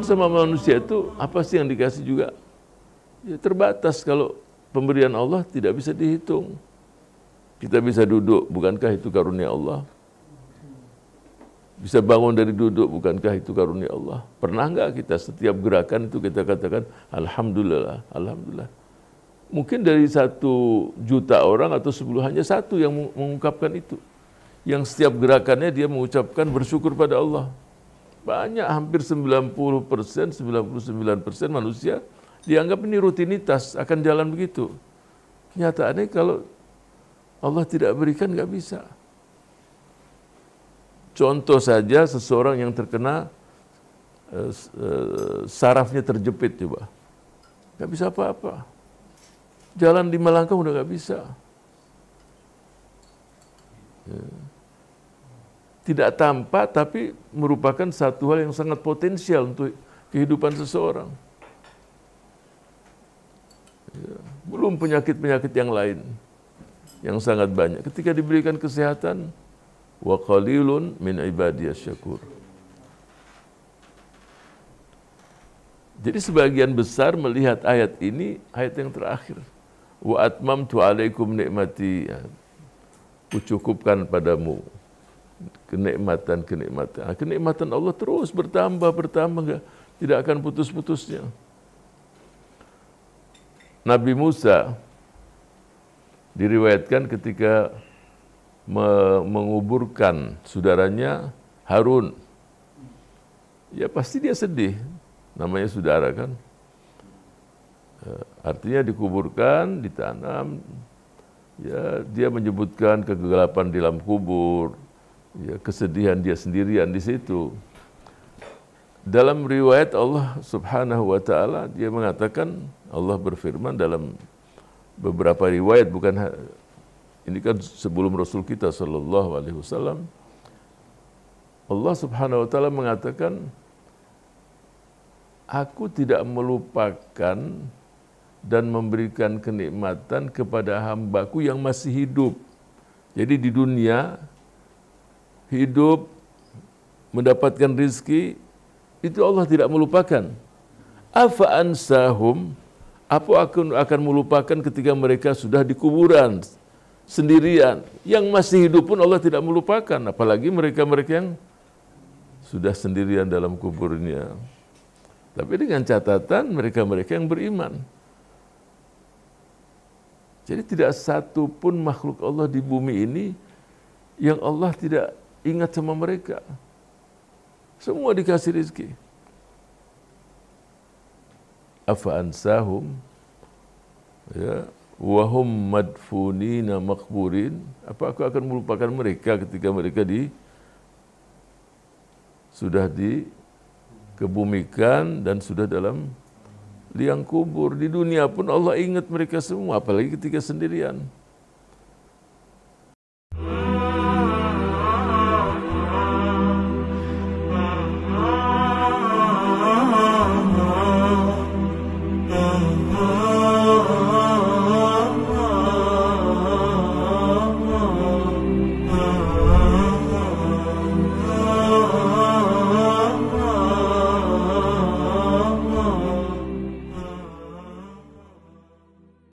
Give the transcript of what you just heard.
Kan sama manusia itu apa sih yang dikasih juga? Ya terbatas kalau pemberian Allah tidak bisa dihitung. Kita bisa duduk, bukankah itu karunia Allah? Bisa bangun dari duduk, bukankah itu karunia Allah? Pernah nggak kita setiap gerakan itu kita katakan, Alhamdulillah, Alhamdulillah. Mungkin dari satu juta orang atau sepuluh hanya satu yang mengungkapkan itu. Yang setiap gerakannya dia mengucapkan bersyukur pada Allah banyak hampir 90 persen, 99 persen manusia dianggap ini rutinitas, akan jalan begitu. Kenyataannya kalau Allah tidak berikan nggak bisa. Contoh saja seseorang yang terkena eh, eh, sarafnya terjepit coba. Gak bisa apa-apa. Jalan lima langkah udah gak bisa. Ya tidak tampak tapi merupakan satu hal yang sangat potensial untuk kehidupan seseorang. Ya, belum penyakit-penyakit yang lain yang sangat banyak. Ketika diberikan kesehatan, wa qalilun min ibadiyas syakur. Jadi sebagian besar melihat ayat ini, ayat yang terakhir. Wa tu alaikum nikmati. Ya, kucukupkan padamu kenikmatan kenikmatan ah, kenikmatan Allah terus bertambah bertambah tidak akan putus-putusnya Nabi Musa diriwayatkan ketika me menguburkan saudaranya Harun ya pasti dia sedih namanya saudara kan eh, artinya dikuburkan ditanam ya dia menyebutkan kegelapan di dalam kubur ya, kesedihan dia sendirian di situ. Dalam riwayat Allah Subhanahu wa taala dia mengatakan Allah berfirman dalam beberapa riwayat bukan ini kan sebelum Rasul kita sallallahu alaihi wasallam Allah Subhanahu wa taala mengatakan aku tidak melupakan dan memberikan kenikmatan kepada hambaku yang masih hidup. Jadi di dunia hidup, mendapatkan rizki, itu Allah tidak melupakan. Afa ansahum, apa aku akan melupakan ketika mereka sudah di kuburan sendirian. Yang masih hidup pun Allah tidak melupakan, apalagi mereka-mereka yang sudah sendirian dalam kuburnya. Tapi dengan catatan mereka-mereka yang beriman. Jadi tidak satu pun makhluk Allah di bumi ini yang Allah tidak Ingat sama mereka. Semua dikasih rezeki. Afa ansahum ya wahum madfunina makburin apa aku akan melupakan mereka ketika mereka di sudah dikebumikan dan sudah dalam liang kubur di dunia pun Allah ingat mereka semua apalagi ketika sendirian